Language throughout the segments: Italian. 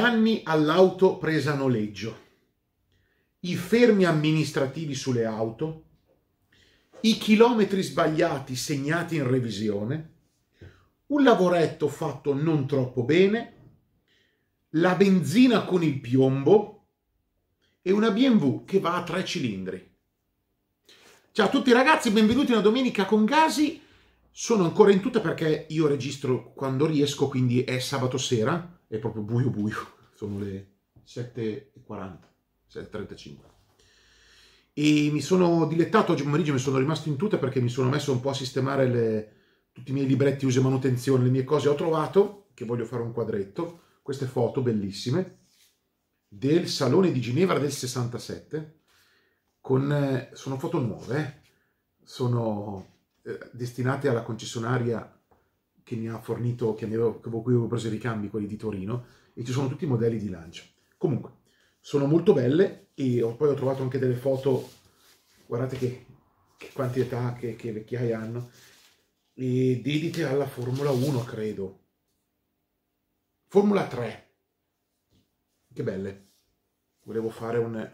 danni all'auto presa a noleggio, i fermi amministrativi sulle auto, i chilometri sbagliati segnati in revisione, un lavoretto fatto non troppo bene, la benzina con il piombo e una BMW che va a tre cilindri. Ciao a tutti ragazzi, benvenuti a una domenica con Gasi. Sono ancora in tutta perché io registro quando riesco, quindi è sabato sera è proprio buio buio, sono le 7.40, 7.35. E mi sono dilettato oggi pomeriggio, mi sono rimasto in tuta perché mi sono messo un po' a sistemare le, tutti i miei libretti uso e manutenzione, le mie cose. Ho trovato, che voglio fare un quadretto, queste foto bellissime del Salone di Ginevra del 67, con, eh, sono foto nuove, sono eh, destinate alla concessionaria che mi ha fornito, che, avevo, che avevo preso i ricambi, quelli di Torino, e ci sono tutti i modelli di Lancia. Comunque, sono molto belle e ho, poi ho trovato anche delle foto, guardate che, che quantità, che, che vecchiaia hanno, e dedicate alla Formula 1, credo. Formula 3. Che belle. Volevo fare un,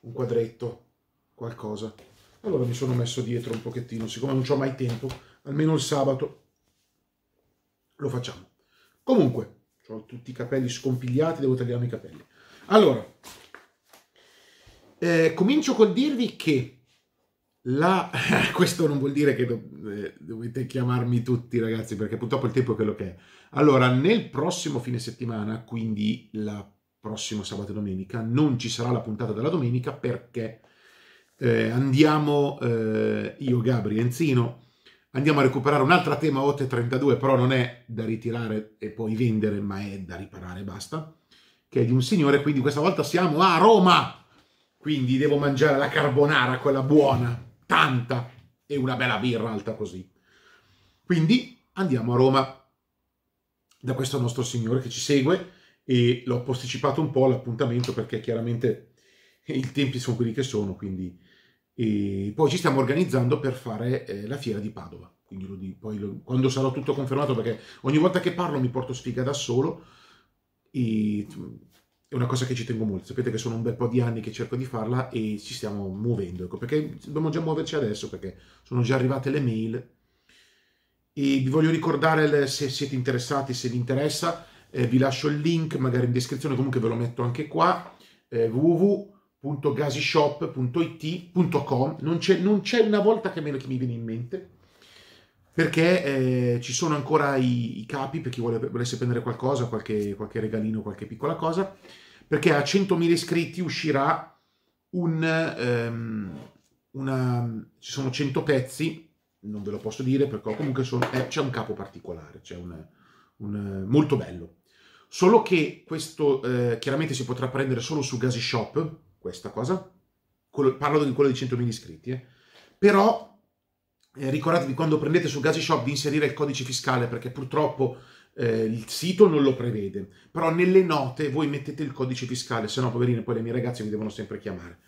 un quadretto, qualcosa. Allora mi sono messo dietro un pochettino, siccome non ho mai tempo, almeno il sabato lo facciamo. Comunque, ho tutti i capelli scompigliati, devo tagliarmi i capelli. Allora, eh, comincio col dirvi che la... questo non vuol dire che do... eh, dovete chiamarmi tutti ragazzi, perché purtroppo il tempo è quello che è. Allora, nel prossimo fine settimana, quindi la prossima sabato e domenica, non ci sarà la puntata della domenica perché eh, andiamo eh, io, Gabri Enzino, Andiamo a recuperare un'altra tema 832, però non è da ritirare e poi vendere, ma è da riparare e basta, che è di un signore, quindi questa volta siamo a Roma, quindi devo mangiare la carbonara, quella buona, tanta, e una bella birra alta così. Quindi andiamo a Roma da questo nostro signore che ci segue e l'ho posticipato un po' l'appuntamento perché chiaramente i tempi sono quelli che sono, quindi e poi ci stiamo organizzando per fare eh, la fiera di Padova. Quindi lo dico, poi lo, quando sarò tutto confermato, perché ogni volta che parlo mi porto sfiga da solo. E, è una cosa che ci tengo molto. Sapete che sono un bel po' di anni che cerco di farla e ci stiamo muovendo. Ecco, perché dobbiamo già muoverci adesso, perché sono già arrivate le mail. E vi voglio ricordare le, se siete interessati, se vi interessa, eh, vi lascio il link magari in descrizione, comunque ve lo metto anche qua. Eh, www www.gasishop.it.com non c'è, non c'è una volta che, me, che mi viene in mente perché eh, ci sono ancora i, i, capi per chi vuole, volesse prendere qualcosa, qualche, qualche regalino, qualche piccola cosa perché a 100.000 iscritti uscirà un um, una, ci sono 100 pezzi non ve lo posso dire perché comunque eh, c'è un capo particolare c'è un, un, molto bello solo che questo eh, chiaramente si potrà prendere solo su Gasi Shop questa cosa. Quello, parlo di quello di 100.000 iscritti, eh. Però eh, ricordatevi quando prendete su Gazi Shop di inserire il codice fiscale perché purtroppo eh, il sito non lo prevede. Però nelle note voi mettete il codice fiscale, se no poverine poi le mie ragazze mi devono sempre chiamare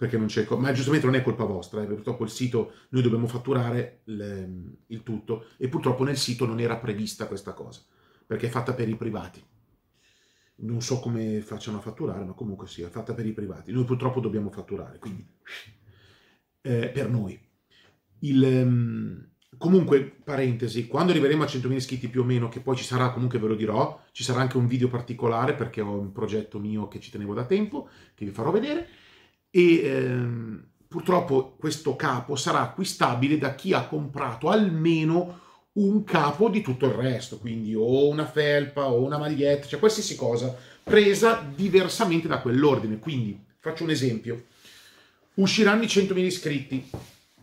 perché non c'è, ma giustamente non è colpa vostra, eh, purtroppo il sito, noi dobbiamo fatturare il, il tutto e purtroppo nel sito non era prevista questa cosa, perché è fatta per i privati non so come facciano a fatturare, ma comunque sì, fatta per i privati. Noi purtroppo dobbiamo fatturare, quindi eh, per noi. Il, um, comunque, parentesi, quando arriveremo a 100.000 iscritti più o meno, che poi ci sarà, comunque ve lo dirò, ci sarà anche un video particolare perché ho un progetto mio che ci tenevo da tempo, che vi farò vedere, e um, purtroppo questo capo sarà acquistabile da chi ha comprato almeno un capo di tutto il resto, quindi o una felpa o una maglietta, cioè qualsiasi cosa presa diversamente da quell'ordine. Quindi faccio un esempio: usciranno i 100.000 iscritti,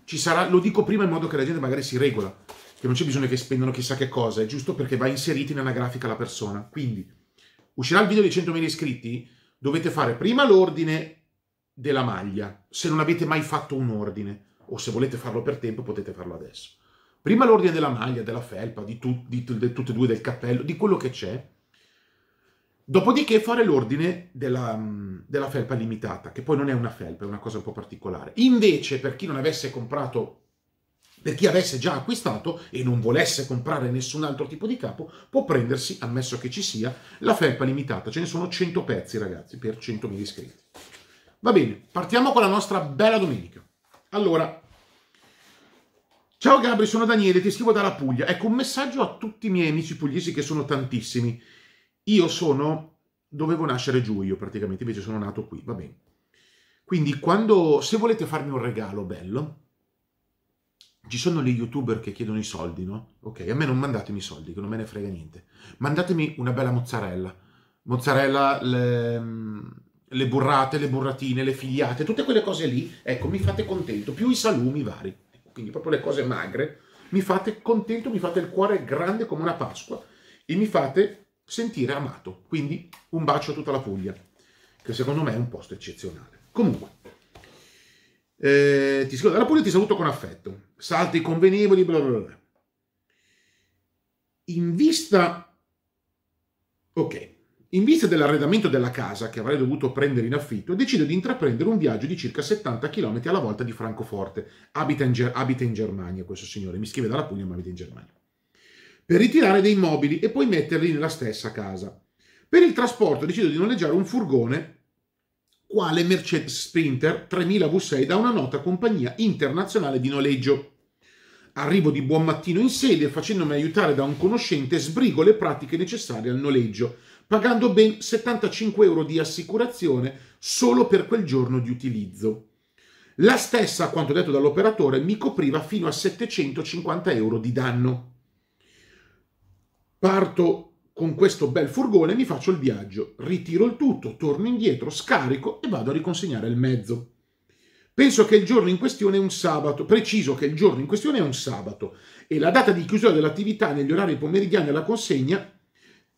ci sarà, lo dico prima in modo che la gente magari si regola, che non c'è bisogno che spendano chissà che cosa, è giusto perché va inserita in una grafica la persona. Quindi uscirà il video dei 100.000 iscritti, dovete fare prima l'ordine della maglia, se non avete mai fatto un ordine o se volete farlo per tempo potete farlo adesso Prima l'ordine della maglia, della felpa, di, tu, di, di tutte e due, del cappello, di quello che c'è. Dopodiché fare l'ordine della, della, felpa limitata, che poi non è una felpa, è una cosa un po' particolare. Invece, per chi non avesse comprato, per chi avesse già acquistato e non volesse comprare nessun altro tipo di capo, può prendersi, ammesso che ci sia, la felpa limitata. Ce ne sono 100 pezzi, ragazzi, per 100.000 iscritti. Va bene, partiamo con la nostra bella domenica. Allora, Ciao Gabri, sono Daniele, ti scrivo dalla Puglia. Ecco, un messaggio a tutti i miei amici pugliesi che sono tantissimi. Io sono... dovevo nascere giù io praticamente, invece sono nato qui, va bene. Quindi quando... se volete farmi un regalo bello, ci sono gli youtuber che chiedono i soldi, no? Ok, a me non mandatemi i soldi, che non me ne frega niente. Mandatemi una bella mozzarella. Mozzarella, le, le burrate, le burratine, le figliate, tutte quelle cose lì, ecco, mi fate contento, più i salumi vari quindi proprio le cose magre, mi fate contento, mi fate il cuore grande come una Pasqua e mi fate sentire amato. Quindi un bacio a tutta la Puglia, che secondo me è un posto eccezionale. Comunque, eh, ti saluto dalla Puglia e ti saluto con affetto. Salti convenevoli, bla bla bla. In vista... Ok, in vista dell'arredamento della casa, che avrei dovuto prendere in affitto, decido di intraprendere un viaggio di circa 70 km alla volta di Francoforte. Abita in, Ger- abita in Germania questo signore, mi scrive dalla Puglia ma abita in Germania. Per ritirare dei mobili e poi metterli nella stessa casa. Per il trasporto decido di noleggiare un furgone quale Mercedes Sprinter 3000 V6 da una nota compagnia internazionale di noleggio. Arrivo di buon mattino in sede facendomi aiutare da un conoscente sbrigo le pratiche necessarie al noleggio pagando ben 75 euro di assicurazione solo per quel giorno di utilizzo. La stessa, a quanto detto dall'operatore, mi copriva fino a 750 euro di danno. Parto con questo bel furgone, mi faccio il viaggio, ritiro il tutto, torno indietro, scarico e vado a riconsegnare il mezzo. Penso che il giorno in questione è un sabato, preciso che il giorno in questione è un sabato e la data di chiusura dell'attività negli orari pomeridiani alla consegna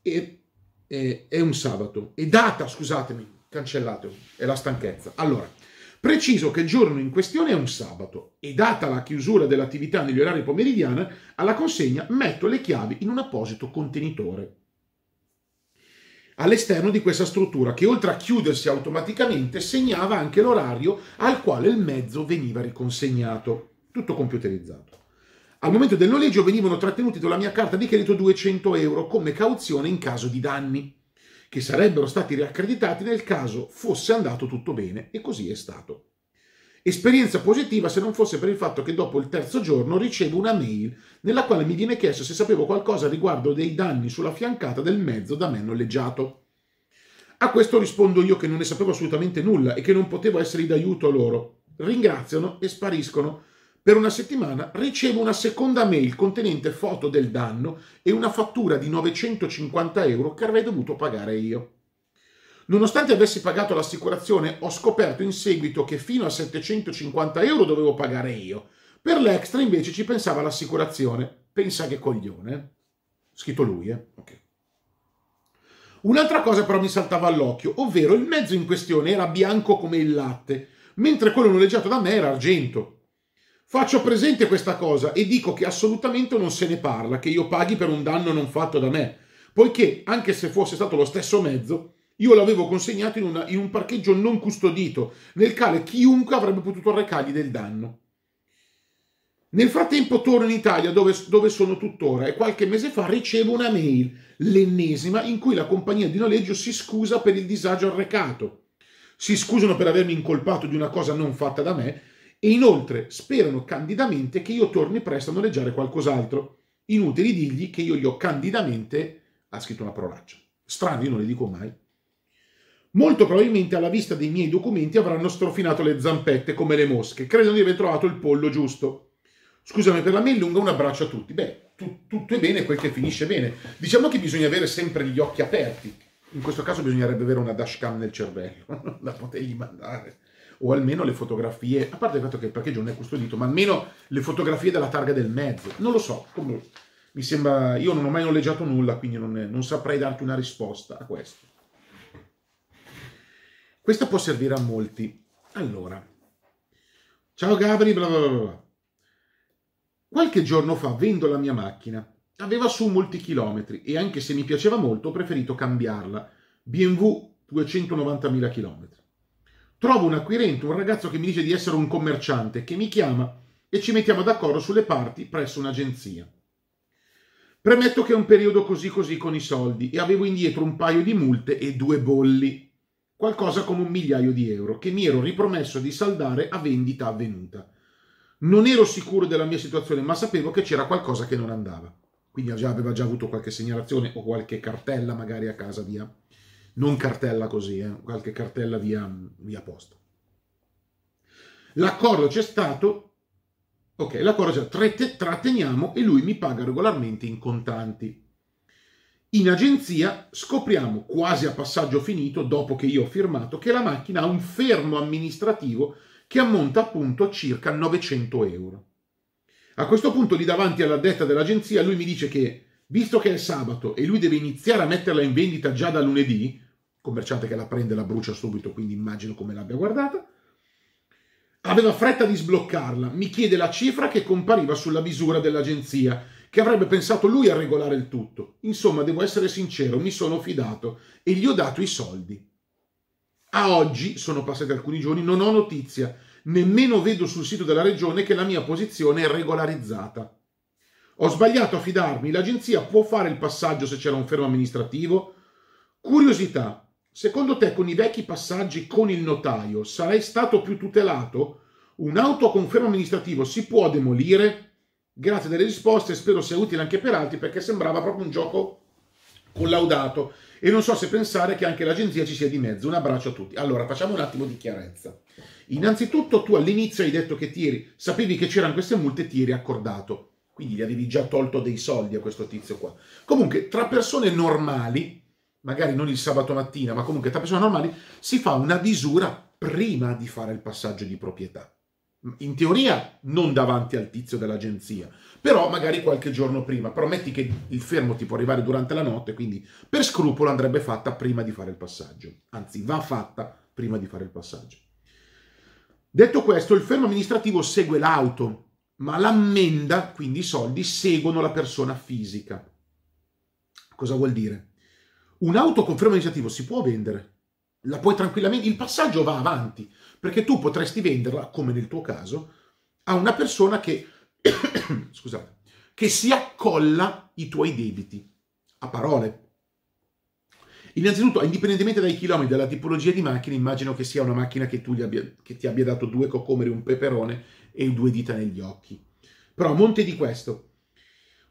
è eh, è un sabato, è data, scusatemi, cancellatelo, è la stanchezza. Allora, preciso che il giorno in questione è un sabato e data la chiusura dell'attività negli orari pomeridiani, alla consegna metto le chiavi in un apposito contenitore all'esterno di questa struttura che oltre a chiudersi automaticamente segnava anche l'orario al quale il mezzo veniva riconsegnato, tutto computerizzato. Al momento del noleggio venivano trattenuti dalla mia carta di credito 200 euro come cauzione in caso di danni, che sarebbero stati riaccreditati nel caso fosse andato tutto bene, e così è stato. Esperienza positiva se non fosse per il fatto che dopo il terzo giorno ricevo una mail nella quale mi viene chiesto se sapevo qualcosa riguardo dei danni sulla fiancata del mezzo da me noleggiato. A questo rispondo io che non ne sapevo assolutamente nulla e che non potevo essere d'aiuto a loro. Ringraziano e spariscono per una settimana ricevo una seconda mail contenente foto del danno e una fattura di 950 euro che avrei dovuto pagare io. Nonostante avessi pagato l'assicurazione, ho scoperto in seguito che fino a 750 euro dovevo pagare io. Per l'extra invece ci pensava l'assicurazione. Pensa che coglione. Eh? Scritto lui, eh? Ok. Un'altra cosa però mi saltava all'occhio, ovvero il mezzo in questione era bianco come il latte, mentre quello noleggiato da me era argento. Faccio presente questa cosa e dico che assolutamente non se ne parla, che io paghi per un danno non fatto da me, poiché anche se fosse stato lo stesso mezzo, io l'avevo consegnato in, una, in un parcheggio non custodito, nel quale chiunque avrebbe potuto recargli del danno. Nel frattempo torno in Italia dove, dove, sono tuttora e qualche mese fa ricevo una mail, l'ennesima, in cui la compagnia di noleggio si scusa per il disagio arrecato. Si scusano per avermi incolpato di una cosa non fatta da me e inoltre sperano candidamente che io torni presto a noleggiare qualcos'altro. Inutili dirgli che io gli ho candidamente, ha scritto una parolaccia. Strano, io non le dico mai. Molto probabilmente alla vista dei miei documenti avranno strofinato le zampette come le mosche. Credono di aver trovato il pollo giusto. Scusami per la mail lunga, un abbraccio a tutti. Beh, tu, tutto è bene quel che finisce bene. Diciamo che bisogna avere sempre gli occhi aperti. In questo caso bisognerebbe avere una dashcam nel cervello da potergli mandare o almeno le fotografie, a parte il fatto che il parcheggio non è custodito, ma almeno le fotografie della targa del mezzo. Non lo so, come, mi sembra, io non ho mai noleggiato nulla, quindi non, è, non saprei darti una risposta a questo. Questa può servire a molti. Allora, ciao Gabri, bla bla bla bla. Qualche giorno fa vendo la mia macchina. Aveva su molti chilometri e anche se mi piaceva molto ho preferito cambiarla. BMW 290.000 chilometri. Trovo un acquirente, un ragazzo che mi dice di essere un commerciante, che mi chiama e ci mettiamo d'accordo sulle parti presso un'agenzia. Premetto che è un periodo così così con i soldi e avevo indietro un paio di multe e due bolli, qualcosa come un migliaio di euro, che mi ero ripromesso di saldare a vendita avvenuta. Non ero sicuro della mia situazione, ma sapevo che c'era qualcosa che non andava. Quindi aveva già avuto qualche segnalazione o qualche cartella magari a casa via non cartella così, eh, qualche cartella via, via posta. L'accordo c'è stato, ok, l'accordo c'è, stato, tratteniamo e lui mi paga regolarmente in contanti. In agenzia scopriamo, quasi a passaggio finito, dopo che io ho firmato, che la macchina ha un fermo amministrativo che ammonta appunto a circa 900 euro. A questo punto, lì davanti alla detta dell'agenzia, lui mi dice che Visto che è sabato e lui deve iniziare a metterla in vendita già da lunedì, commerciante che la prende la brucia subito, quindi immagino come l'abbia guardata, aveva fretta di sbloccarla, mi chiede la cifra che compariva sulla misura dell'agenzia, che avrebbe pensato lui a regolare il tutto. Insomma, devo essere sincero, mi sono fidato e gli ho dato i soldi. A oggi, sono passati alcuni giorni, non ho notizia, nemmeno vedo sul sito della regione che la mia posizione è regolarizzata. Ho sbagliato a fidarmi, l'agenzia può fare il passaggio se c'era un fermo amministrativo? Curiosità, secondo te con i vecchi passaggi con il notaio sarei stato più tutelato? Un'auto con fermo amministrativo si può demolire? Grazie delle risposte, spero sia utile anche per altri perché sembrava proprio un gioco collaudato e non so se pensare che anche l'agenzia ci sia di mezzo. Un abbraccio a tutti. Allora, facciamo un attimo di chiarezza. Innanzitutto tu all'inizio hai detto che tiri, sapevi che c'erano queste multe e ti eri accordato. Quindi gli avevi già tolto dei soldi a questo tizio qua. Comunque, tra persone normali, magari non il sabato mattina, ma comunque tra persone normali, si fa una disura prima di fare il passaggio di proprietà. In teoria non davanti al tizio dell'agenzia, però magari qualche giorno prima. Però metti che il fermo ti può arrivare durante la notte, quindi per scrupolo andrebbe fatta prima di fare il passaggio. Anzi, va fatta prima di fare il passaggio. Detto questo, il fermo amministrativo segue l'auto ma l'ammenda, quindi i soldi, seguono la persona fisica. Cosa vuol dire? Un'auto con fermo iniziativo si può vendere, la puoi tranquillamente, il passaggio va avanti, perché tu potresti venderla, come nel tuo caso, a una persona che, scusate, che si accolla i tuoi debiti, a parole. Innanzitutto, indipendentemente dai chilometri, dalla tipologia di macchina, immagino che sia una macchina che, abbia, che ti abbia dato due cocomeri e un peperone, e due dita negli occhi. Però a monte di questo,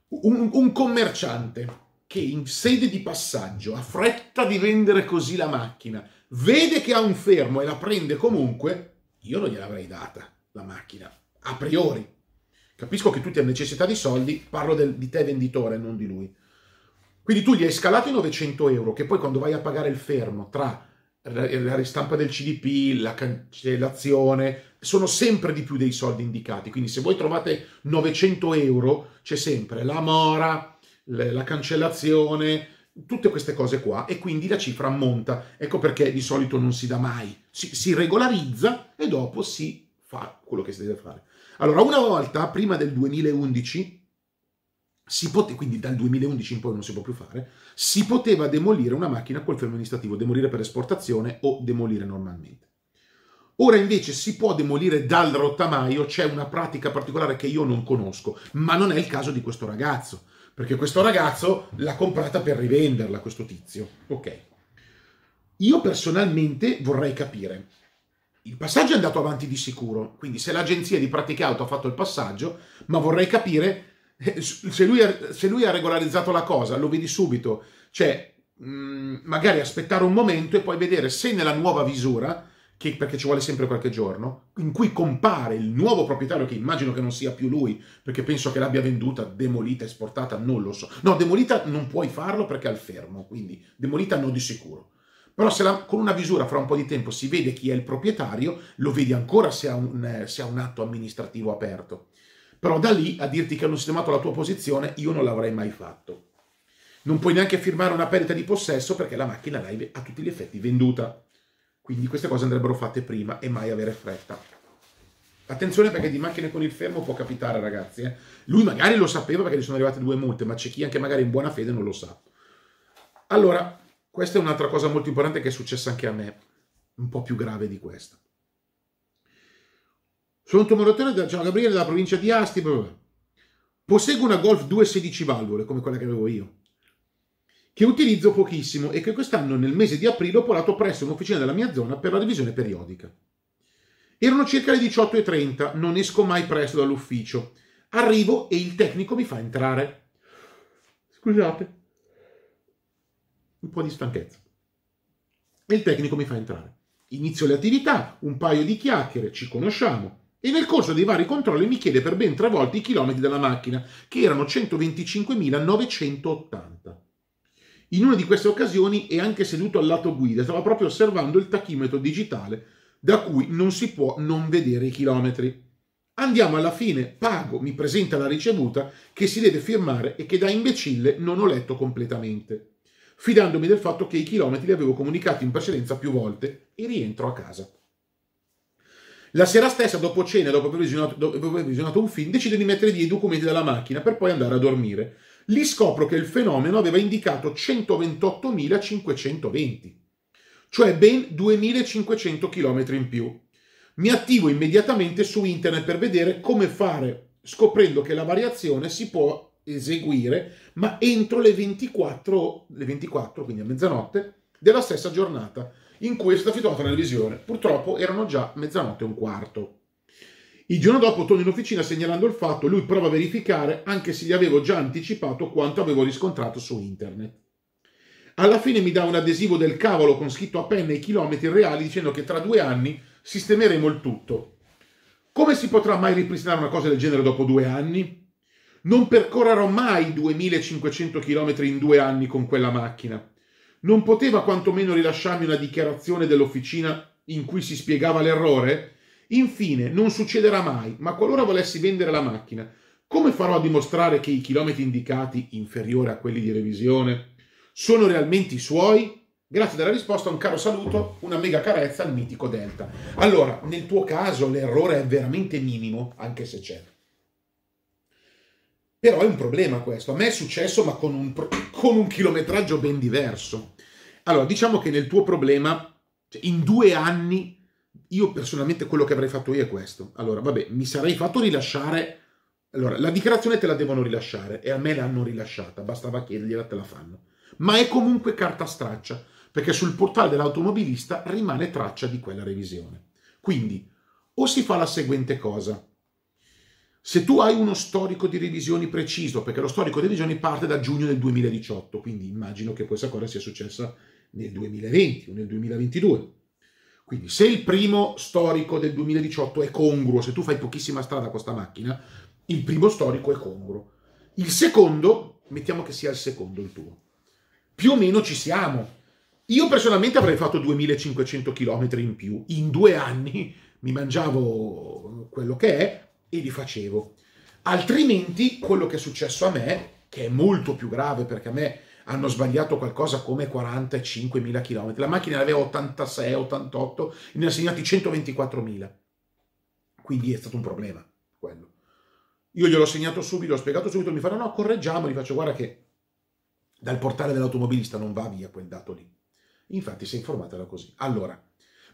un, un commerciante che in sede di passaggio ha fretta di vendere così la macchina, vede che ha un fermo e la prende comunque, io non gliel'avrei data la macchina, a priori. Capisco che tu ti hai necessità di soldi, parlo del, di te venditore, non di lui. Quindi tu gli hai scalato i 900 euro, che poi quando vai a pagare il fermo tra la ristampa del CDP, la cancellazione, cioè sono sempre di più dei soldi indicati. Quindi se voi trovate 900 euro, c'è sempre la mora, la cancellazione, tutte queste cose qua e quindi la cifra ammonta. Ecco perché di solito non si dà mai, si, si, regolarizza e dopo si fa quello che si deve fare. Allora, una volta, prima del 2011, si pote- quindi dal 2011 in poi non si può più fare, si poteva demolire una macchina col fermo amministrativo, demolire per esportazione o demolire normalmente. Ora invece si può demolire dal rottamaio, c'è una pratica particolare che io non conosco, ma non è il caso di questo ragazzo, perché questo ragazzo l'ha comprata per rivenderla, questo tizio. Ok. Io personalmente vorrei capire. Il passaggio è andato avanti di sicuro, quindi se l'agenzia di Pratica Auto ha fatto il passaggio, ma vorrei capire eh, se lui, se lui ha regolarizzato la cosa, lo vedi subito. Cioè, mm, magari aspettare un momento e poi vedere se nella nuova visura che, perché ci vuole sempre qualche giorno, in cui compare il nuovo proprietario, che immagino che non sia più lui, perché penso che l'abbia venduta, demolita, esportata, non lo so. No, demolita non puoi farlo perché è al fermo, quindi demolita no di sicuro. Però se la, con una visura fra un po' di tempo si vede chi è il proprietario, lo vedi ancora se ha un, eh, se ha un atto amministrativo aperto. Però da lì a dirti che hanno sistemato la tua posizione, io non l'avrei mai fatto. Non puoi neanche firmare una perdita di possesso perché la macchina l'hai a tutti gli effetti venduta. Quindi queste cose andrebbero fatte prima e mai avere fretta. Attenzione perché di macchine con il fermo può capitare, ragazzi. Eh? Lui magari lo sapeva perché gli sono arrivate due multe, ma c'è chi anche magari in buona fede non lo sa. Allora, questa è un'altra cosa molto importante che è successa anche a me, un po' più grave di questa. Sono un tumoratore da Gian Gabriele della provincia di Asti. Possegue una Golf 216 valvole, come quella che avevo io che utilizzo pochissimo e che quest'anno nel mese di aprile ho portato presso un'officina della mia zona per la revisione periodica. Erano circa le 18.30, non esco mai presto dall'ufficio. Arrivo e il tecnico mi fa entrare. Scusate, un po' di stanchezza. E il tecnico mi fa entrare. Inizio le attività, un paio di chiacchiere, ci conosciamo. E nel corso dei vari controlli mi chiede per ben tre volte i chilometri della macchina, che erano 125.980. In una di queste occasioni è anche seduto al lato guida, stava proprio osservando il tachimetro digitale da cui non si può non vedere i chilometri. Andiamo alla fine, pago, mi presenta la ricevuta che si deve firmare e che da imbecille non ho letto completamente, fidandomi del fatto che i chilometri li avevo comunicati in precedenza più volte e rientro a casa. La sera stessa, dopo cena, dopo aver visionato, dopo aver visionato un film, decido di mettere via i documenti dalla macchina per poi andare a dormire lì scopro che il fenomeno aveva indicato 128.520, cioè ben 2.500 km in più. Mi attivo immediatamente su internet per vedere come fare, scoprendo che la variazione si può eseguire, ma entro le 24, le 24 quindi a mezzanotte, della stessa giornata in cui è stata effettuata la revisione. Purtroppo erano già mezzanotte e un quarto. Il giorno dopo torno in officina segnalando il fatto, lui prova a verificare anche se gli avevo già anticipato quanto avevo riscontrato su internet. Alla fine mi dà un adesivo del cavolo con scritto a penna i chilometri reali dicendo che tra due anni sistemeremo il tutto. Come si potrà mai ripristinare una cosa del genere dopo due anni? Non percorrerò mai 2500 km in due anni con quella macchina. Non poteva quantomeno rilasciarmi una dichiarazione dell'officina in cui si spiegava l'errore? Infine, non succederà mai, ma qualora volessi vendere la macchina, come farò a dimostrare che i chilometri indicati, inferiori a quelli di revisione, sono realmente i suoi? Grazie della risposta, un caro saluto, una mega carezza al mitico Delta. Allora, nel tuo caso l'errore è veramente minimo, anche se c'è. Però è un problema questo. A me è successo, ma con un, con un chilometraggio ben diverso. Allora, diciamo che nel tuo problema, cioè, in due anni io personalmente quello che avrei fatto io è questo. Allora, vabbè, mi sarei fatto rilasciare. Allora, la dichiarazione te la devono rilasciare e a me l'hanno rilasciata, bastava chiedergliela, te la fanno. Ma è comunque carta straccia, perché sul portale dell'automobilista rimane traccia di quella revisione. Quindi, o si fa la seguente cosa. Se tu hai uno storico di revisioni preciso, perché lo storico di revisioni parte da giugno del 2018, quindi immagino che questa cosa sia successa nel 2020 o nel 2022 quindi se il primo storico del 2018 è congruo, se tu fai pochissima strada con questa macchina, il primo storico è congruo. Il secondo, mettiamo che sia il secondo il tuo. Più o meno ci siamo. Io personalmente avrei fatto 2500 km in più. In due anni mi mangiavo quello che è e li facevo. Altrimenti quello che è successo a me, che è molto più grave perché a me hanno sbagliato qualcosa come 45.000 km. La macchina ne aveva 86, 88, ne ha segnati 124.000. Quindi è stato un problema quello. Io gliel'ho segnato subito, ho spiegato subito, mi fanno no, correggiamo, gli faccio guarda che dal portale dell'automobilista non va via quel dato lì. Infatti si è informata da così. Allora,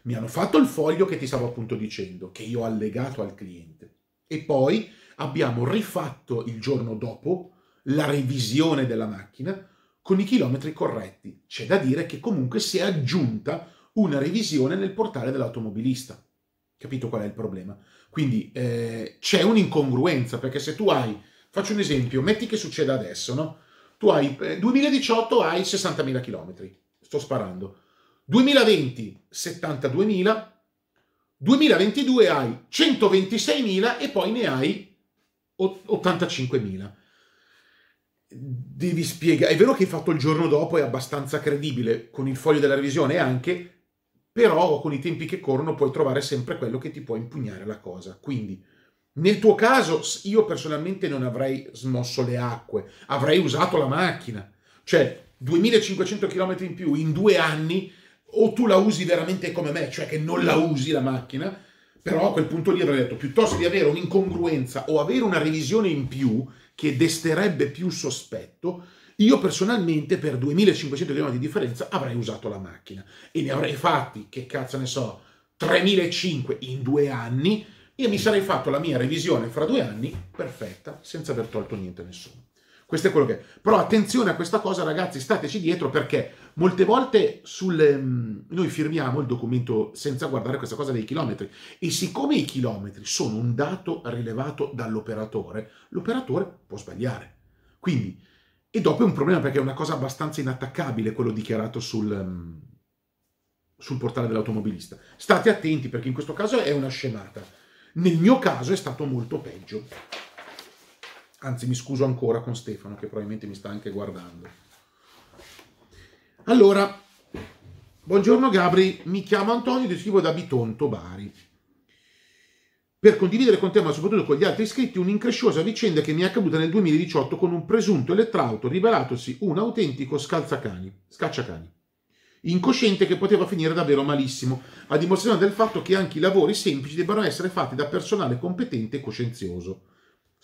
mi hanno fatto il foglio che ti stavo appunto dicendo, che io ho allegato al cliente. E poi abbiamo rifatto il giorno dopo la revisione della macchina con i chilometri corretti. C'è da dire che comunque si è aggiunta una revisione nel portale dell'automobilista. Capito qual è il problema? Quindi eh, c'è un'incongruenza, perché se tu hai, faccio un esempio, metti che succeda adesso, no? Tu hai, eh, 2018 hai 60.000 km, sto sparando, 2020 72.000, 2022 hai 126.000 e poi ne hai 85.000 devi spiegare. È vero che hai fatto il giorno dopo, è abbastanza credibile con il foglio della revisione anche, però con i tempi che corrono puoi trovare sempre quello che ti può impugnare la cosa. Quindi, nel tuo caso, io personalmente non avrei smosso le acque, avrei usato la macchina. Cioè, 2500 km in più in due anni, o tu la usi veramente come me, cioè che non la usi la macchina, però a quel punto lì avrei detto, piuttosto di avere un'incongruenza o avere una revisione in più, che desterebbe più sospetto, io personalmente per 2500 km di differenza avrei usato la macchina e ne avrei fatti, che cazzo ne so, 3500 in due anni, io mi sarei fatto la mia revisione fra due anni perfetta, senza aver tolto niente a nessuno. Questo è quello che è. Però attenzione a questa cosa, ragazzi, stateci dietro perché molte volte sul, ehm, noi firmiamo il documento senza guardare questa cosa dei chilometri e siccome i chilometri sono un dato rilevato dall'operatore, l'operatore può sbagliare. Quindi, e dopo è un problema perché è una cosa abbastanza inattaccabile quello dichiarato sul, ehm, sul portale dell'automobilista. State attenti perché in questo caso è una scemata. Nel mio caso è stato molto peggio. Anzi, mi scuso ancora con Stefano, che probabilmente mi sta anche guardando. Allora, buongiorno Gabri, mi chiamo Antonio, ti scrivo da Bitonto, Bari. Per condividere con te, ma soprattutto con gli altri iscritti, un'incresciosa vicenda che mi è accaduta nel 2018 con un presunto elettrauto rivelatosi un autentico scalzacani, scacciacani incosciente che poteva finire davvero malissimo, a dimostrazione del fatto che anche i lavori semplici debbano essere fatti da personale competente e coscienzioso.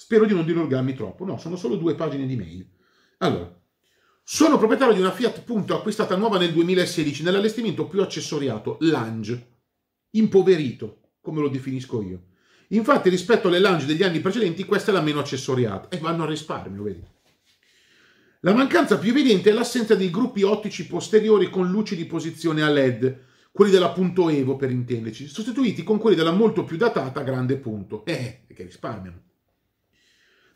Spero di non dilungarmi troppo. No, sono solo due pagine di mail. Allora, sono proprietario di una Fiat Punto acquistata nuova nel 2016 nell'allestimento più accessoriato, Lange, impoverito, come lo definisco io. Infatti rispetto alle Lange degli anni precedenti questa è la meno accessoriata e vanno a risparmio, vedi. La mancanza più evidente è l'assenza dei gruppi ottici posteriori con luci di posizione a LED, quelli della Punto Evo per intenderci, sostituiti con quelli della molto più datata Grande Punto. Eh, eh che risparmiano.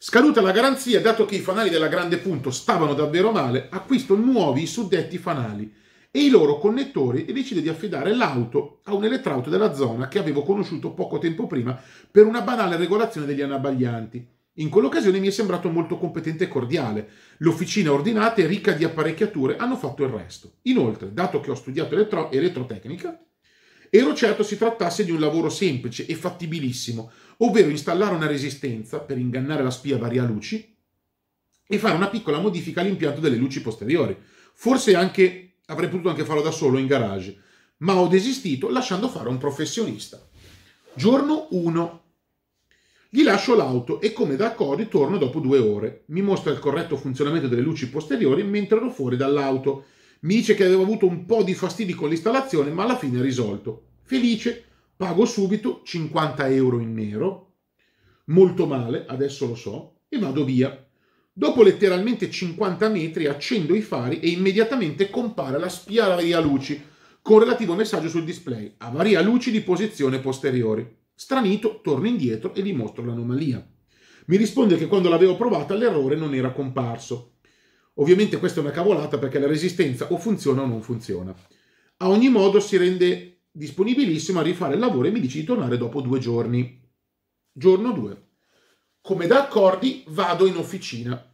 Scaduta la garanzia, dato che i fanali della Grande Punto stavano davvero male, acquisto nuovi suddetti fanali e i loro connettori e decide di affidare l'auto a un elettrauto della zona che avevo conosciuto poco tempo prima per una banale regolazione degli anabaglianti. In quell'occasione mi è sembrato molto competente e cordiale. L'officina ordinata e ricca di apparecchiature hanno fatto il resto. Inoltre, dato che ho studiato elettro- elettrotecnica, ero certo si trattasse di un lavoro semplice e fattibilissimo, ovvero installare una resistenza per ingannare la spia luci e fare una piccola modifica all'impianto delle luci posteriori. Forse anche, avrei potuto anche farlo da solo in garage, ma ho desistito lasciando fare un professionista. Giorno 1. Gli lascio l'auto e come d'accordo torno dopo due ore. Mi mostra il corretto funzionamento delle luci posteriori mentre ero fuori dall'auto. Mi dice che avevo avuto un po' di fastidi con l'installazione, ma alla fine ha risolto. Felice, Pago subito 50 euro in nero, molto male, adesso lo so, e vado via. Dopo letteralmente 50 metri accendo i fari e immediatamente compare la spia Avaria Luci con relativo messaggio sul display a Avaria Luci di posizione posteriori. Stranito, torno indietro e gli mostro l'anomalia. Mi risponde che quando l'avevo provata l'errore non era comparso. Ovviamente questa è una cavolata perché la resistenza o funziona o non funziona. A ogni modo si rende disponibilissimo a rifare il lavoro e mi dici di tornare dopo due giorni. Giorno 2. Come da accordi vado in officina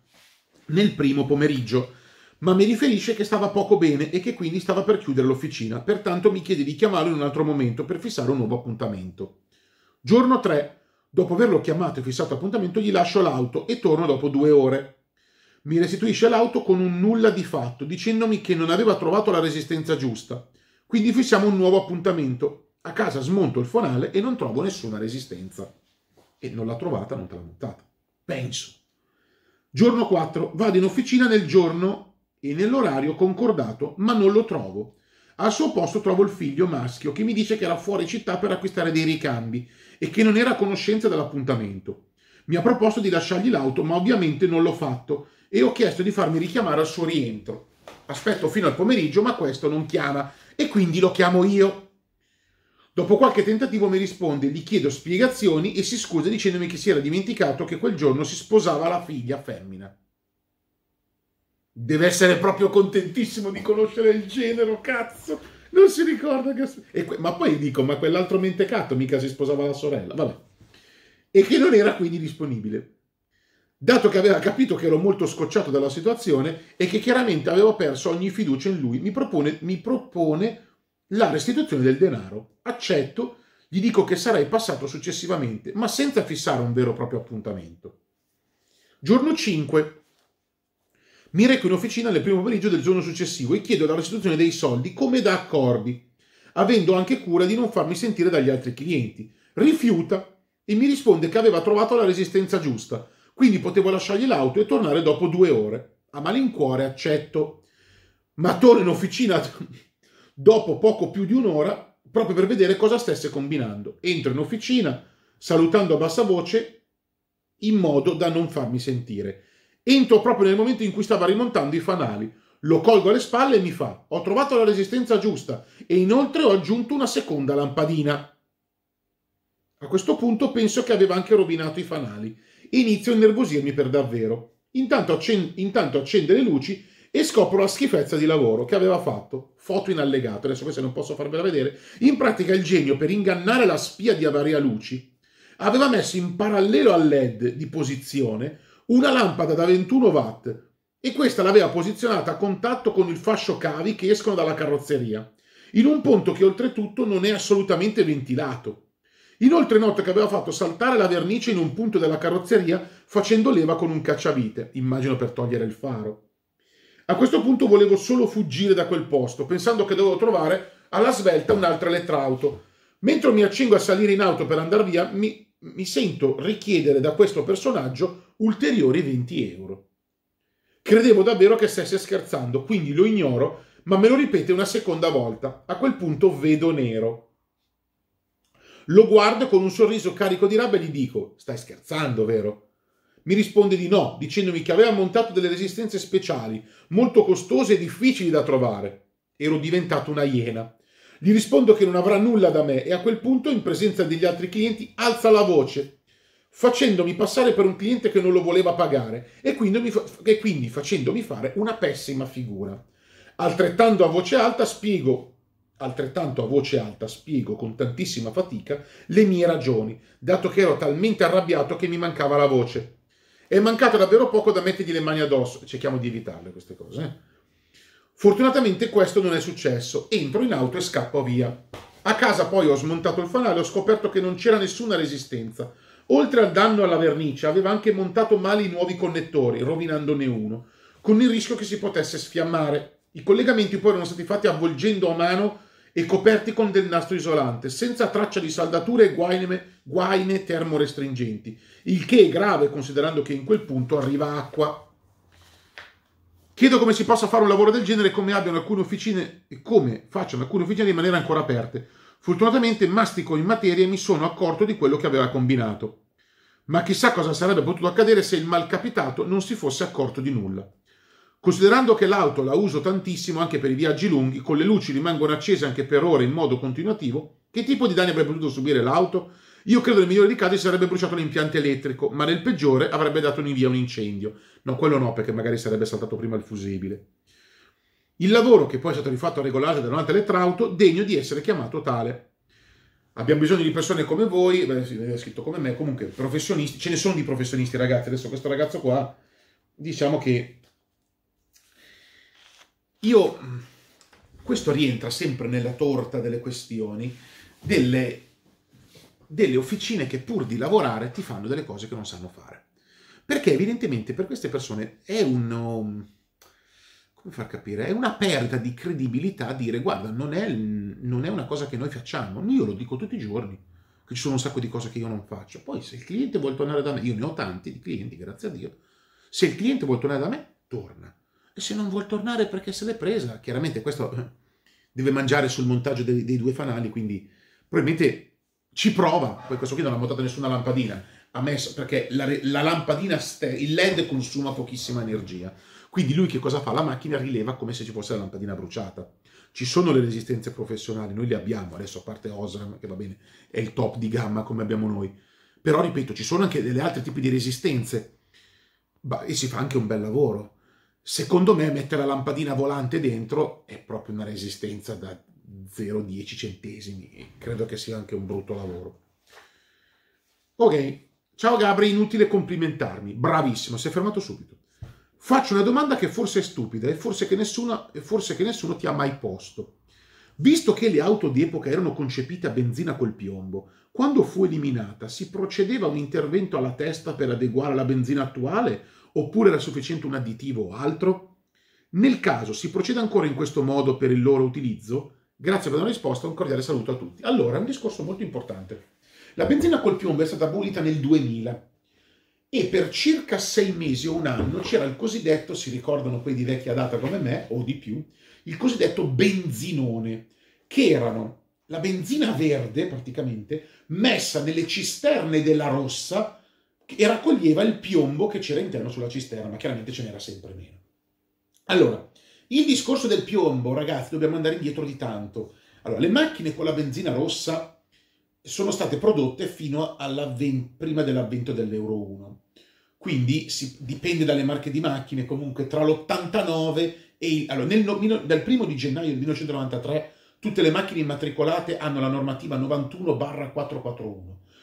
nel primo pomeriggio, ma mi riferisce che stava poco bene e che quindi stava per chiudere l'officina, pertanto mi chiede di chiamarlo in un altro momento per fissare un nuovo appuntamento. Giorno 3. Dopo averlo chiamato e fissato appuntamento, gli lascio l'auto e torno dopo due ore. Mi restituisce l'auto con un nulla di fatto, dicendomi che non aveva trovato la resistenza giusta quindi fissiamo un nuovo appuntamento. A casa smonto il fonale e non trovo nessuna resistenza. E non l'ha trovata, non te l'ha montata. Penso. Giorno 4. Vado in officina nel giorno e nell'orario concordato, ma non lo trovo. Al suo posto trovo il figlio maschio che mi dice che era fuori città per acquistare dei ricambi e che non era a conoscenza dell'appuntamento. Mi ha proposto di lasciargli l'auto, ma ovviamente non l'ho fatto e ho chiesto di farmi richiamare al suo rientro. Aspetto fino al pomeriggio, ma questo non chiama e quindi lo chiamo io. Dopo qualche tentativo mi risponde, gli chiedo spiegazioni e si scusa dicendomi che si era dimenticato che quel giorno si sposava la figlia femmina. Deve essere proprio contentissimo di conoscere il genero, cazzo! Non si ricorda che... Que... Ma poi dico, ma quell'altro mentecatto mica si sposava la sorella, vabbè. E che non era quindi disponibile dato che aveva capito che ero molto scocciato dalla situazione e che chiaramente avevo perso ogni fiducia in lui, mi propone, mi propone la restituzione del denaro. Accetto, gli dico che sarei passato successivamente, ma senza fissare un vero e proprio appuntamento. Giorno 5. Mi reco in officina nel primo pomeriggio del giorno successivo e chiedo la restituzione dei soldi come da accordi, avendo anche cura di non farmi sentire dagli altri clienti. Rifiuta e mi risponde che aveva trovato la resistenza giusta, quindi potevo lasciargli l'auto e tornare dopo due ore. A malincuore accetto. Ma torno in officina dopo poco più di un'ora proprio per vedere cosa stesse combinando. Entro in officina salutando a bassa voce in modo da non farmi sentire. Entro proprio nel momento in cui stava rimontando i fanali. Lo colgo alle spalle e mi fa: Ho trovato la resistenza giusta e inoltre ho aggiunto una seconda lampadina. A questo punto penso che aveva anche rovinato i fanali inizio a innervosirmi per davvero. Intanto, accen- intanto accende le luci e scopro la schifezza di lavoro che aveva fatto. Foto in allegato, adesso questa non posso farvela vedere. In pratica il genio, per ingannare la spia di Avaria Luci, aveva messo in parallelo al LED di posizione una lampada da 21 watt e questa l'aveva posizionata a contatto con il fascio cavi che escono dalla carrozzeria, in un punto che oltretutto non è assolutamente ventilato. Inoltre noto che aveva fatto saltare la vernice in un punto della carrozzeria facendo leva con un cacciavite, immagino per togliere il faro. A questo punto volevo solo fuggire da quel posto, pensando che dovevo trovare alla svelta un'altra elettrauto. Mentre mi accingo a salire in auto per andare via, mi, mi sento richiedere da questo personaggio ulteriori 20 euro. Credevo davvero che stesse scherzando, quindi lo ignoro, ma me lo ripete una seconda volta. A quel punto vedo nero. Lo guardo con un sorriso carico di rabbia e gli dico: Stai scherzando, vero? Mi risponde di no, dicendomi che aveva montato delle resistenze speciali, molto costose e difficili da trovare. Ero diventato una iena. Gli rispondo che non avrà nulla da me e a quel punto, in presenza degli altri clienti, alza la voce, facendomi passare per un cliente che non lo voleva pagare e quindi, fa- e quindi facendomi fare una pessima figura. Altrettanto a voce alta spiego altrettanto a voce alta spiego con tantissima fatica le mie ragioni, dato che ero talmente arrabbiato che mi mancava la voce. È mancato davvero poco da mettergli le mani addosso, cerchiamo di evitarle queste cose. Eh? Fortunatamente questo non è successo, entro in auto e scappo via. A casa poi ho smontato il fanale e ho scoperto che non c'era nessuna resistenza. Oltre al danno alla vernice, aveva anche montato male i nuovi connettori, rovinandone uno, con il rischio che si potesse sfiammare. I collegamenti poi erano stati fatti avvolgendo a mano e coperti con del nastro isolante, senza traccia di saldature e guaine, guaine termorestringenti, il che è grave considerando che in quel punto arriva acqua. Chiedo come si possa fare un lavoro del genere e come, officine, e come facciano alcune officine rimanere ancora aperte. Fortunatamente mastico in materia e mi sono accorto di quello che aveva combinato. Ma chissà cosa sarebbe potuto accadere se il malcapitato non si fosse accorto di nulla. Considerando che l'auto la uso tantissimo anche per i viaggi lunghi, con le luci rimangono accese anche per ore in modo continuativo, che tipo di danni avrebbe potuto subire l'auto? Io credo nel migliore dei casi sarebbe bruciato l'impianto elettrico, ma nel peggiore avrebbe dato in via un incendio. No, quello no, perché magari sarebbe saltato prima il fusibile. Il lavoro che poi è stato rifatto a regolare da un'altra elettrauto, degno di essere chiamato tale. Abbiamo bisogno di persone come voi, beh, scritto come me, comunque professionisti, ce ne sono di professionisti ragazzi, adesso questo ragazzo qua, diciamo che io, mm, questo rientra sempre nella torta delle questioni, delle, delle officine che pur di lavorare ti fanno delle cose che non sanno fare. Perché evidentemente per queste persone è un um, come far capire, è una perda di credibilità dire guarda, non è, non è, una cosa che noi facciamo, io lo dico tutti i giorni, che ci sono un sacco di cose che io non faccio. Poi se il cliente vuole tornare da me, io ne ho tanti di clienti, grazie a Dio, se il cliente vuole tornare da me, torna e se non vuol tornare perché se l'è presa, chiaramente questo eh, deve mangiare sul montaggio dei, dei due fanali, quindi probabilmente ci prova, poi questo qui non ha montato nessuna lampadina, ha messo, perché la, la lampadina, il LED consuma pochissima energia, quindi lui che cosa fa? La macchina rileva come se ci fosse la lampadina bruciata. Ci sono le resistenze professionali, noi le abbiamo, adesso a parte Osram, che va bene, è il top di gamma come abbiamo noi. Però, ripeto, ci sono anche delle altre tipi di resistenze. Bah, e si fa anche un bel lavoro. Secondo me mettere la lampadina volante dentro è proprio una resistenza da 0,10 centesimi. Credo che sia anche un brutto lavoro. Ok, ciao Gabri, inutile complimentarmi. Bravissimo, si è fermato subito. Faccio una domanda che forse è stupida e forse che, nessuna, forse che nessuno ti ha mai posto. Visto che le auto di epoca erano concepite a benzina col piombo, quando fu eliminata si procedeva a un intervento alla testa per adeguare la benzina attuale oppure era sufficiente un additivo o altro? Nel caso si proceda ancora in questo modo per il loro utilizzo? Grazie per la risposta, un cordiale saluto a tutti. Allora, è un discorso molto importante. La benzina col piombo è stata abolita nel 2000 e per circa sei mesi o un anno c'era il cosiddetto, si ricordano quelli di vecchia data come me, o di più, il cosiddetto benzinone, che erano la benzina verde praticamente messa nelle cisterne della rossa e raccoglieva il piombo che c'era interno sulla cisterna, ma chiaramente ce n'era sempre meno. Allora, il discorso del piombo, ragazzi, dobbiamo andare indietro di tanto. Allora, le macchine con la benzina rossa sono state prodotte fino prima dell'avvento dell'Euro 1. Quindi si, dipende dalle marche di macchine, comunque tra l'89 e il... Allora, nel, dal 1 di gennaio del 1993 tutte le macchine immatricolate hanno la normativa 91-441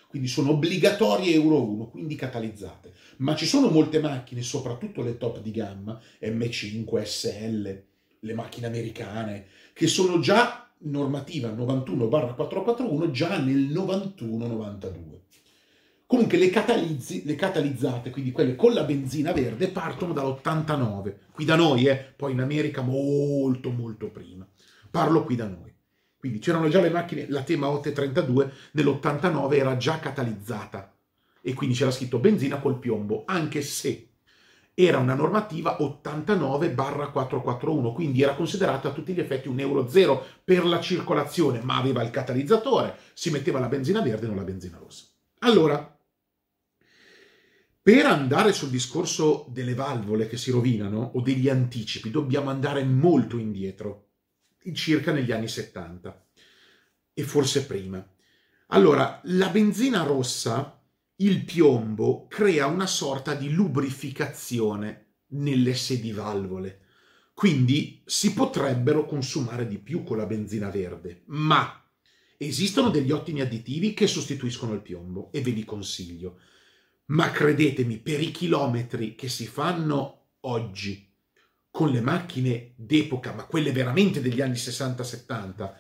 quindi sono obbligatorie Euro 1, quindi catalizzate. Ma ci sono molte macchine, soprattutto le top di gamma, M5, SL, le macchine americane, che sono già normativa 91-441 già nel 91-92. Comunque le, catalizzi, le, catalizzate, quindi quelle con la benzina verde, partono dall'89, qui da noi, eh? poi in America molto molto prima. Parlo qui da noi. Quindi c'erano già le macchine, la tema 832 nell'89 era già catalizzata e quindi c'era scritto benzina col piombo, anche se era una normativa 89-441, quindi era considerata a tutti gli effetti un euro zero per la circolazione, ma aveva il catalizzatore, si metteva la benzina verde e non la benzina rossa. Allora, per andare sul discorso delle valvole che si rovinano o degli anticipi, dobbiamo andare molto indietro circa negli anni 70 e forse prima. Allora, la benzina rossa, il piombo, crea una sorta di lubrificazione nelle sedivalvole, quindi si potrebbero consumare di più con la benzina verde, ma esistono degli ottimi additivi che sostituiscono il piombo e ve li consiglio. Ma credetemi, per i chilometri che si fanno oggi con le macchine d'epoca, ma quelle veramente degli anni 60-70,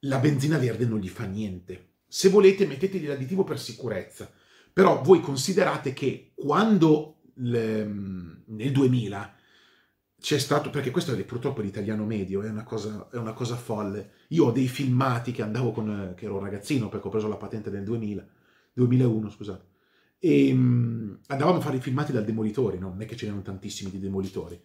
la benzina verde non gli fa niente. Se volete mettetegli l'additivo per sicurezza, però voi considerate che quando le, ehm, nel 2000 c'è stato, perché questo è purtroppo l'italiano medio, è una, cosa, è una cosa folle. Io ho dei filmati che andavo con, che ero un ragazzino perché ho preso la patente nel 2000, 2001, scusate, e ehm, andavamo a fare i filmati dal demolitore, no? non è che ce n'erano tantissimi di demolitori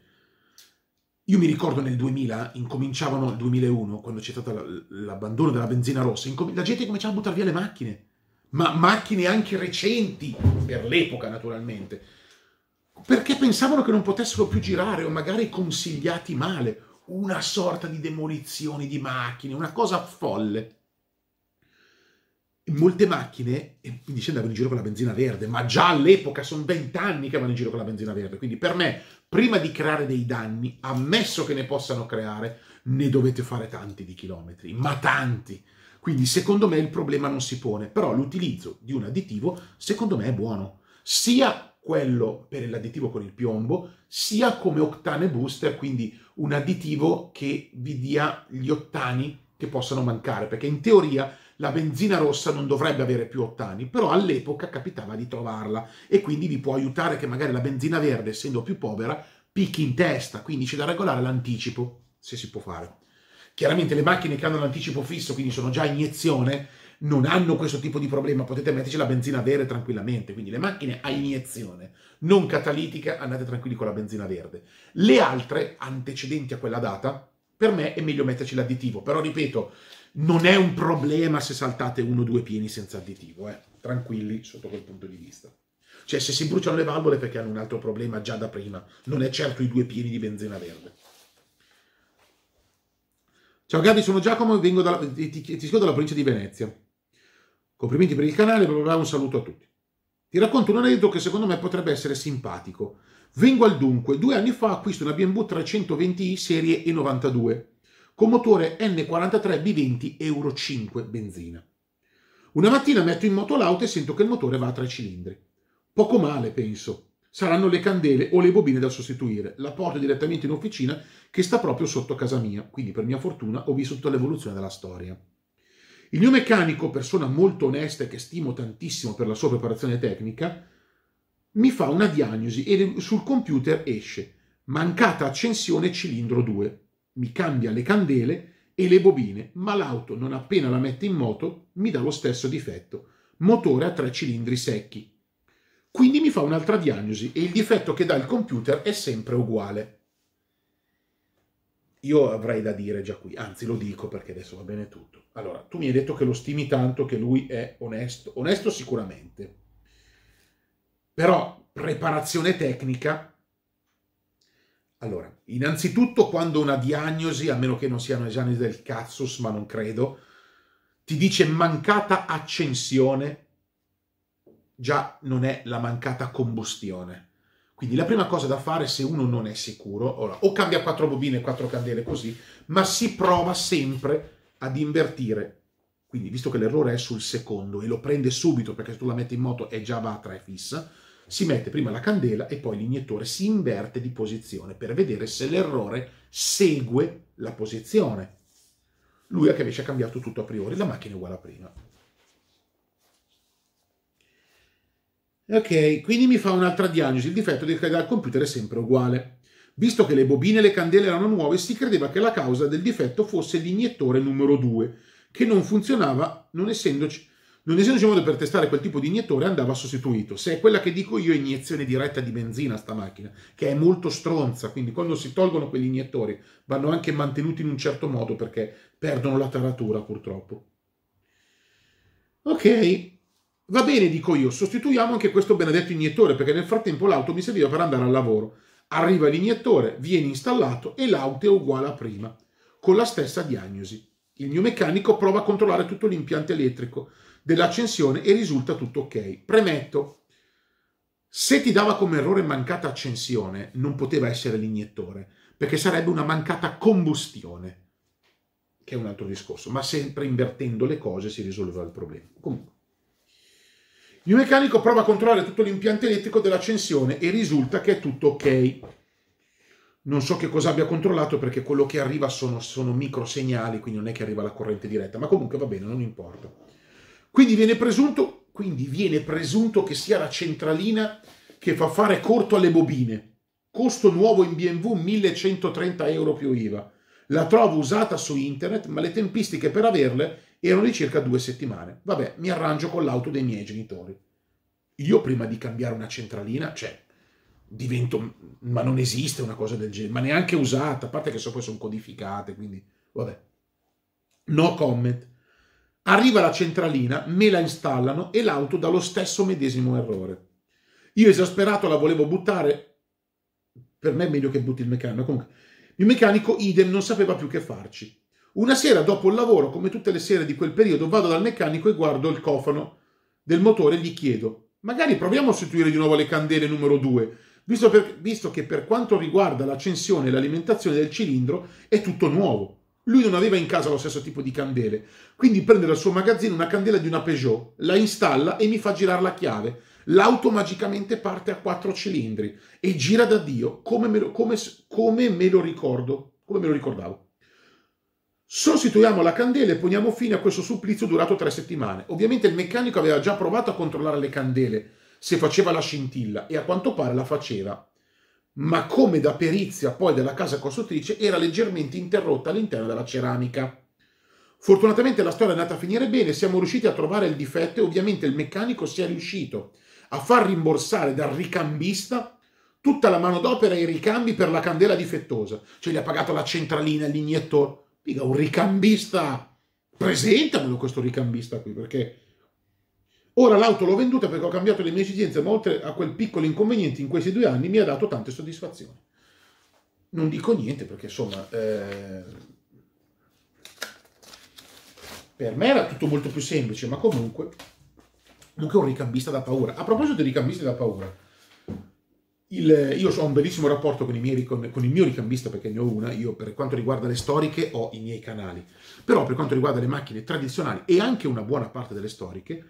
io mi ricordo nel 2000, incominciavano nel 2001, quando c'è stato l'abbandono della benzina rossa, la gente cominciava a buttare via le macchine, ma macchine anche recenti, per l'epoca naturalmente, perché pensavano che non potessero più girare o magari consigliati male, una sorta di demolizione di macchine, una cosa folle. Molte macchine, e quindi scendevano in giro con la benzina verde, ma già all'epoca sono vent'anni che vanno in giro con la benzina verde, quindi per me prima di creare dei danni, ammesso che ne possano creare, ne dovete fare tanti di chilometri, ma tanti. Quindi secondo me il problema non si pone, però l'utilizzo di un additivo secondo me è buono, sia quello per l'additivo con il piombo, sia come octane booster, quindi un additivo che vi dia gli ottani che possano mancare, perché in teoria la benzina rossa non dovrebbe avere più ottani, però all'epoca capitava di trovarla e quindi vi può aiutare che magari la benzina verde, essendo più povera, picchi in testa, quindi c'è da regolare l'anticipo, se si può fare. Chiaramente le macchine che hanno l'anticipo fisso, quindi sono già iniezione, non hanno questo tipo di problema, potete metterci la benzina verde tranquillamente, quindi le macchine a iniezione, non catalitica, andate tranquilli con la benzina verde. Le altre, antecedenti a quella data, per me è meglio metterci l'additivo, però ripeto, non è un problema se saltate uno o due pieni senza additivo, eh. tranquilli sotto quel punto di vista. Cioè, se si bruciano le valvole perché hanno un altro problema già da prima, non è certo i due pieni di benzina verde. Ciao Gabi, sono Giacomo e vengo dalla, ti, ti scrivo dalla provincia di Venezia. Complimenti per il canale, bla bla un saluto a tutti. Ti racconto un aneddoto che secondo me potrebbe essere simpatico. Vengo al dunque. Due anni fa acquisto una BMW 320i serie E92 con motore N43 B20 Euro 5 benzina. Una mattina metto in moto l'auto e sento che il motore va a tre cilindri. Poco male, penso. Saranno le candele o le bobine da sostituire. La porto direttamente in officina che sta proprio sotto casa mia, quindi per mia fortuna ho vissuto l'evoluzione della storia. Il mio meccanico, persona molto onesta e che stimo tantissimo per la sua preparazione tecnica, mi fa una diagnosi e sul computer esce mancata accensione cilindro 2 mi cambia le candele e le bobine, ma l'auto non appena la mette in moto mi dà lo stesso difetto, motore a tre cilindri secchi. Quindi mi fa un'altra diagnosi e il difetto che dà il computer è sempre uguale. Io avrei da dire già qui, anzi lo dico perché adesso va bene tutto. Allora, tu mi hai detto che lo stimi tanto, che lui è onesto, onesto sicuramente, però preparazione tecnica allora, innanzitutto quando una diagnosi, a meno che non siano esami del cazzus, ma non credo, ti dice mancata accensione, già non è la mancata combustione. Quindi la prima cosa da fare se uno non è sicuro, ora, o cambia quattro bobine e quattro candele così, ma si prova sempre ad invertire. Quindi visto che l'errore è sul secondo e lo prende subito perché se tu la metti in moto è già va a 3 fissa, si mette prima la candela e poi l'iniettore si inverte di posizione per vedere se l'errore segue la posizione. Lui che invece ha cambiato tutto a priori, la macchina è uguale a prima. Ok, quindi mi fa un'altra diagnosi, il difetto di credere al computer è sempre uguale. Visto che le bobine e le candele erano nuove, si credeva che la causa del difetto fosse l'iniettore numero 2, che non funzionava non essendoci non essendoci modo per testare quel tipo di iniettore andava sostituito. Se è quella che dico io, iniezione diretta di benzina sta macchina, che è molto stronza, quindi quando si tolgono quegli iniettori vanno anche mantenuti in un certo modo perché perdono la taratura purtroppo. Ok, va bene dico io, sostituiamo anche questo benedetto iniettore perché nel frattempo l'auto mi serviva per andare al lavoro. Arriva l'iniettore, viene installato e l'auto è uguale a prima, con la stessa diagnosi. Il mio meccanico prova a controllare tutto l'impianto elettrico, dell'accensione e risulta tutto ok. Premetto, se ti dava come errore mancata accensione, non poteva essere l'iniettore, perché sarebbe una mancata combustione, che è un altro discorso, ma sempre invertendo le cose si risolveva il problema. Comunque. Il meccanico prova a controllare tutto l'impianto elettrico dell'accensione e risulta che è tutto ok. Non so che cosa abbia controllato perché quello che arriva sono, sono microsegnali, quindi non è che arriva la corrente diretta, ma comunque va bene, non importa. Quindi viene presunto, quindi viene presunto che sia la centralina che fa fare corto alle bobine. Costo nuovo in BMW 1130 euro più IVA. La trovo usata su internet, ma le tempistiche per averle erano di circa due settimane. Vabbè, mi arrangio con l'auto dei miei genitori. Io prima di cambiare una centralina, cioè, divento... ma non esiste una cosa del genere, ma neanche usata, a parte che so poi sono codificate, quindi... Vabbè. No comment. Arriva la centralina, me la installano e l'auto dà lo stesso medesimo errore. Io esasperato la volevo buttare, per me è meglio che butti il meccanico. Comunque, il meccanico idem non sapeva più che farci. Una sera dopo il lavoro, come tutte le sere di quel periodo, vado dal meccanico e guardo il cofano del motore e gli chiedo, magari proviamo a sostituire di nuovo le candele numero 2, visto, visto che per quanto riguarda l'accensione e l'alimentazione del cilindro è tutto nuovo. Lui non aveva in casa lo stesso tipo di candele, quindi prende dal suo magazzino una candela di una Peugeot, la installa e mi fa girare la chiave. L'auto magicamente parte a quattro cilindri e gira da Dio come me lo, come, come me lo ricordo, come me lo ricordavo. Sostituiamo la candela e poniamo fine a questo supplizio durato tre settimane. Ovviamente il meccanico aveva già provato a controllare le candele se faceva la scintilla e a quanto pare la faceva ma come da perizia poi della casa costruttrice era leggermente interrotta all'interno della ceramica. Fortunatamente la storia è andata a finire bene, siamo riusciti a trovare il difetto e ovviamente il meccanico si è riuscito a far rimborsare dal ricambista tutta la manodopera e i ricambi per la candela difettosa, cioè gli ha pagato la centralina, l'iniettore. Mica un ricambista, presentamelo questo ricambista qui perché Ora l'auto l'ho venduta perché ho cambiato le mie esigenze, ma oltre a quel piccolo inconveniente in questi due anni mi ha dato tante soddisfazioni. Non dico niente perché insomma... Eh, per me era tutto molto più semplice, ma comunque non che un ricambista da paura. A proposito di ricambisti da paura, il, io ho un bellissimo rapporto con, miei, con, con, il mio ricambista perché ne ho una, io per quanto riguarda le storiche ho i miei canali, però per quanto riguarda le macchine tradizionali e anche una buona parte delle storiche,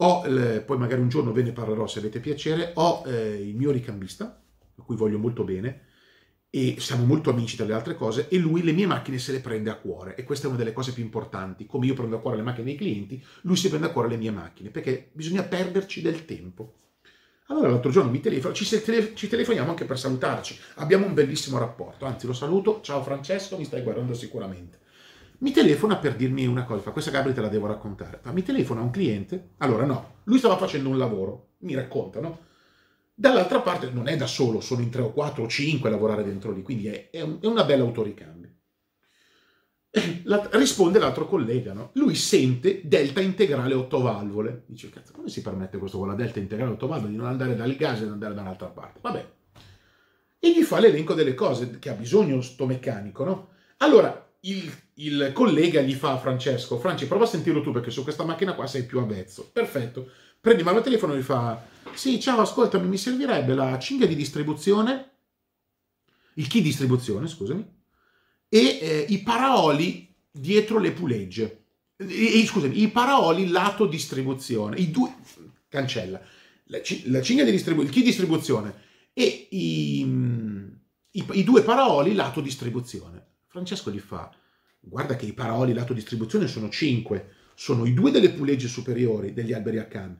ho, eh, poi magari un giorno ve ne parlerò se avete piacere, ho eh, il mio ricambista, a cui voglio molto bene, e siamo molto amici dalle altre cose, e lui le mie macchine se le prende a cuore, e questa è una delle cose più importanti, come io prendo a cuore le macchine dei clienti, lui si prende a cuore le mie macchine, perché bisogna perderci del tempo. Allora l'altro giorno mi telefono, ci, tele, ci, telefoniamo anche per salutarci, abbiamo un bellissimo rapporto, anzi lo saluto, ciao Francesco, mi stai guardando sicuramente mi telefona per dirmi una cosa, questa Gabri te la devo raccontare, fa, mi telefona un cliente, allora no, lui stava facendo un lavoro, mi racconta, no? Dall'altra parte non è da solo, sono in 3 o 4 o 5 a lavorare dentro lì, quindi è, è, un, è una bella autoricambio. Eh, la, risponde l'altro collega, no? Lui sente delta integrale 8 valvole. Dice, cazzo, come si permette questo con la delta integrale 8 valvole di non andare dal gas e andare da un'altra parte? Vabbè. E gli fa l'elenco delle cose che ha bisogno sto meccanico, no? Allora, il, il, collega gli fa a Francesco, Franci prova a sentirlo tu perché su questa macchina qua sei più avvezzo. Perfetto. Prendi mano al telefono e gli fa, sì, ciao, ascoltami, mi servirebbe la cinghia di distribuzione, il key distribuzione, scusami, e eh, i paraoli dietro le pulegge. E, e, scusami, i paraoli lato distribuzione, i due, cancella, la, la cinghia di distribuzione, il key distribuzione e i, i, i due paraoli lato distribuzione Francesco gli fa, guarda che i paroli lato distribuzione sono 5, sono i due delle pulegge superiori degli alberi a can,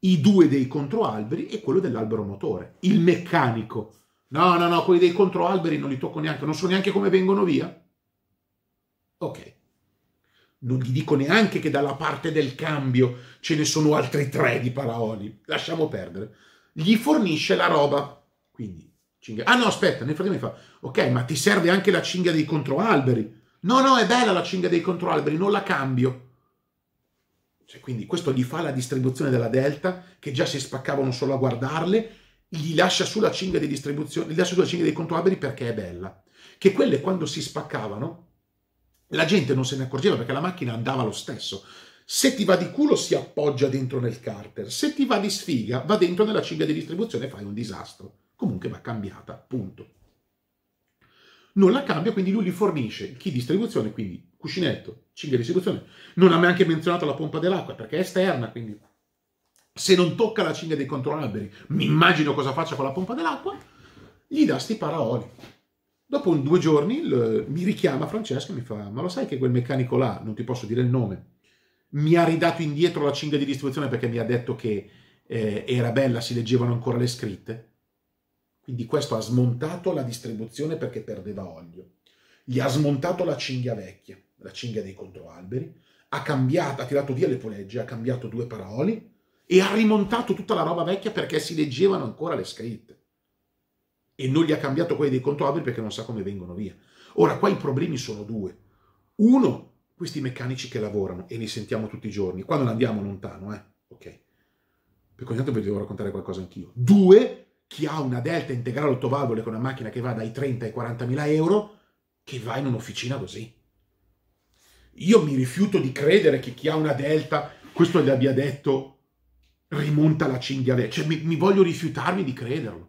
i due dei controalberi e quello dell'albero motore, il meccanico. No, no, no, quelli dei controalberi non li tocco neanche, non so neanche come vengono via. Ok. Non gli dico neanche che dalla parte del cambio ce ne sono altri tre di paraoli. Lasciamo perdere. Gli fornisce la roba. Quindi Cinghia. Ah no, aspetta, nel frattempo mi fa, ok, ma ti serve anche la cinghia dei controalberi. No, no, è bella la cinghia dei controalberi, non la cambio. Cioè, quindi questo gli fa la distribuzione della delta, che già si spaccavano solo a guardarle, gli lascia sulla cinghia dei, distribuzioni, gli lascia sulla cinghia dei controalberi perché è bella. Che quelle quando si spaccavano, la gente non se ne accorgeva perché la macchina andava lo stesso. Se ti va di culo si appoggia dentro nel carter, se ti va di sfiga va dentro nella cinghia di distribuzione e fai un disastro comunque va cambiata, punto. Non la cambia, quindi lui gli fornisce chi distribuzione, quindi cuscinetto, cinghia di distribuzione. Non ha neanche menzionato la pompa dell'acqua perché è esterna, quindi se non tocca la cinghia dei controalberi, mi immagino cosa faccia con la pompa dell'acqua, gli dà sti paraoli. Dopo due giorni l- mi richiama Francesca e mi fa, ma lo sai che quel meccanico là, non ti posso dire il nome, mi ha ridato indietro la cinghia di distribuzione perché mi ha detto che eh, era bella, si leggevano ancora le scritte? Quindi questo ha smontato la distribuzione perché perdeva olio. Gli ha smontato la cinghia vecchia, la cinghia dei controalberi, ha cambiato, ha tirato via le polegge, ha cambiato due paroli e ha rimontato tutta la roba vecchia perché si leggevano ancora le scritte. E non gli ha cambiato quelli dei controalberi perché non sa come vengono via. Ora, qua i problemi sono due. Uno, questi meccanici che lavorano e li sentiamo tutti i giorni. Qua non andiamo lontano, eh? Ok. Perché ogni tanto vi devo raccontare qualcosa anch'io. Due, chi ha una delta integrale 8 valvole con una macchina che va dai 30 ai 40 mila euro, che va in un'officina così. Io mi rifiuto di credere che chi ha una delta, questo gli abbia detto, rimonta la cinghia Cioè, mi, mi, voglio rifiutarmi di crederlo.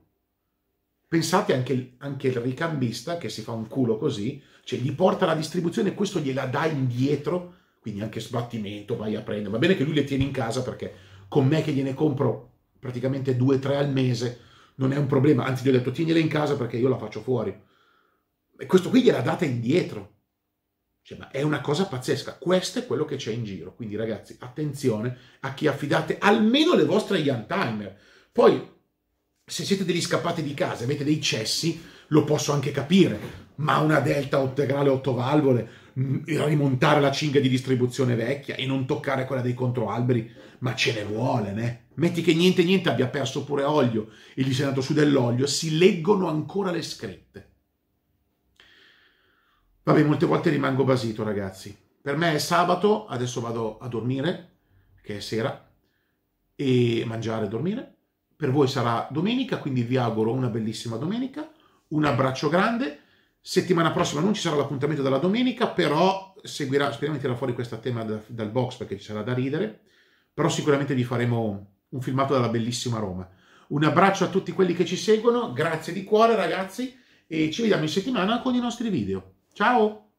Pensate anche, anche il ricambista che si fa un culo così, cioè gli porta la distribuzione e questo gliela dà indietro, quindi anche sbattimento, vai a prendere. Va bene che lui le tiene in casa perché con me che gliene compro praticamente 2-3 al mese, non è un problema, anzi gli ho detto tienila in casa perché io la faccio fuori. E questo qui gliela date indietro. Cioè, ma è una cosa pazzesca, questo è quello che c'è in giro, quindi ragazzi attenzione a chi affidate almeno le vostre young timer. Poi se siete degli scappati di casa, e avete dei cessi, lo posso anche capire, ma una delta integrale 8 valvole Mm, rimontare la cinghia di distribuzione vecchia e non toccare quella dei controalberi, ma ce ne vuole, né? Metti che niente niente abbia perso pure olio e gli sia andato su dell'olio, si leggono ancora le scritte. Vabbè, molte volte rimango basito, ragazzi. Per me è sabato, adesso vado a dormire, che è sera, e mangiare e dormire. Per voi sarà domenica, quindi vi auguro una bellissima domenica, un abbraccio grande Settimana prossima non ci sarà l'appuntamento della domenica, però seguirà, speriamo di tirare fuori questo tema da, dal box perché ci sarà da ridere, però sicuramente vi faremo un filmato dalla bellissima Roma. Un abbraccio a tutti quelli che ci seguono, grazie di cuore ragazzi e ci vediamo in settimana con i nostri video. Ciao!